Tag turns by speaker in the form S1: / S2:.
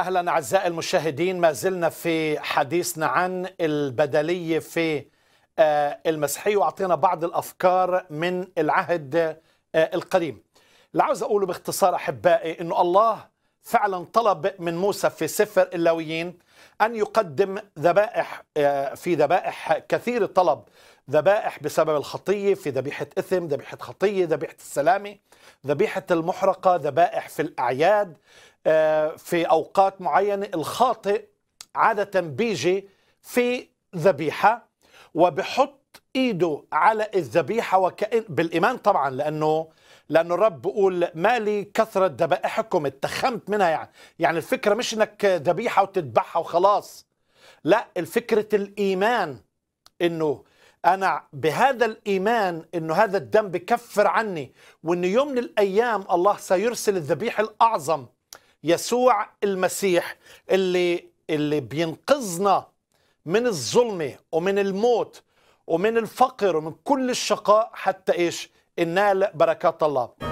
S1: اهلا اعزائي المشاهدين ما زلنا في حديثنا عن البدليه في آه، المسيحيه واعطينا بعض الافكار من العهد آه، القديم اللي عاوز اقوله باختصار احبائي انه الله فعلا طلب من موسى في سفر اللاويين أن يقدم ذبائح آه، في ذبائح كثير طلب ذبائح بسبب الخطية في ذبيحة إثم ذبيحة خطية ذبيحة السلامة ذبيحة المحرقة ذبائح في الأعياد آه، في أوقات معينة الخاطئ عادة بيجي في ذبيحة وبحط ايده على الذبيحه وكأن بالايمان طبعا لانه لانه الرب بيقول مالي كثره ذبائحكم اتخمت منها يعني يعني الفكره مش انك ذبيحه وتذبحها وخلاص لا الفكره الايمان انه انا بهذا الايمان انه هذا الدم بكفر عني وان يوم من الايام الله سيرسل الذبيح الاعظم يسوع المسيح اللي اللي بينقذنا من الظلمه ومن الموت ومن الفقر ومن كل الشقاء حتى ايش؟ النال بركات الله